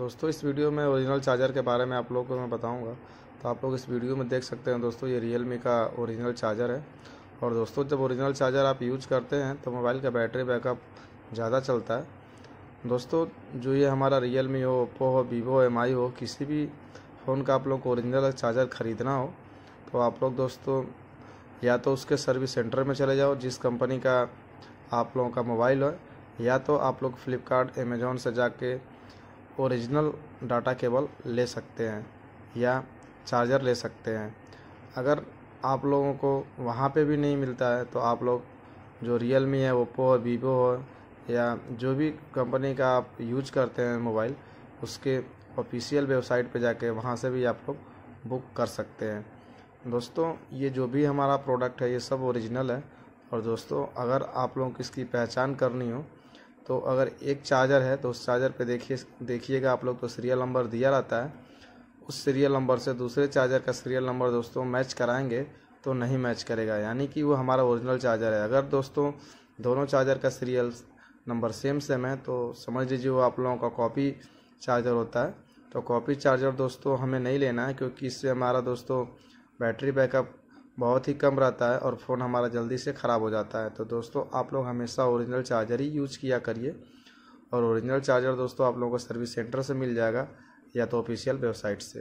दोस्तों इस वीडियो में ओरिजिनल चार्जर के बारे में आप लोगों को मैं बताऊंगा तो आप लोग इस वीडियो में देख सकते हैं दोस्तों ये रियल मी का ओरिजिनल चार्जर है और दोस्तों जब ओरिजिनल चार्जर आप यूज करते हैं तो मोबाइल का बैटरी बैकअप ज़्यादा चलता है दोस्तों जो ये हमारा रियल मी हो ओप्पो हो वीवो एम हो किसी भी फ़ोन का आप लोग को ओरिजिनल चार्जर ख़रीदना हो तो आप लोग दोस्तों या तो उसके सर्विस सेंटर में चले जाओ जिस कंपनी का आप लोगों का मोबाइल है या तो आप लोग फ्लिपकार्ट अमेजोन से जाके ओरिजिनल डाटा केबल ले सकते हैं या चार्जर ले सकते हैं अगर आप लोगों को वहाँ पे भी नहीं मिलता है तो आप लोग जो रियल मी है ओप्पो है वीवो है या जो भी कंपनी का आप यूज करते हैं मोबाइल उसके ऑफिशियल वेबसाइट पे जाके वहाँ से भी आप लोग बुक कर सकते हैं दोस्तों ये जो भी हमारा प्रोडक्ट है ये सब ओरिजिनल है और दोस्तों अगर आप लोगों की इसकी पहचान करनी हो तो अगर एक चार्जर है तो उस चार्जर पे देखिए देखिएगा आप लोग तो सीरियल नंबर दिया रहता है उस सीरियल नंबर से दूसरे चार्जर का सीरियल नंबर दोस्तों मैच कराएंगे तो नहीं मैच करेगा यानी कि वो हमारा ओरिजिनल चार्जर है अगर दोस्तों दोनों चार्जर का सीरियल नंबर सेम सेम है तो समझ लीजिए वो आप लोगों का कॉपी चार्जर होता है तो कॉपी चार्जर दोस्तों हमें नहीं लेना है क्योंकि इससे हमारा दोस्तों बैटरी बैकअप बहुत ही कम रहता है और फ़ोन हमारा जल्दी से ख़राब हो जाता है तो दोस्तों आप लोग हमेशा ओरिजिनल चार्जर ही यूज किया करिए और ओरिजिनल चार्जर दोस्तों आप लोगों को सर्विस सेंटर से मिल जाएगा या तो ऑफिशियल वेबसाइट से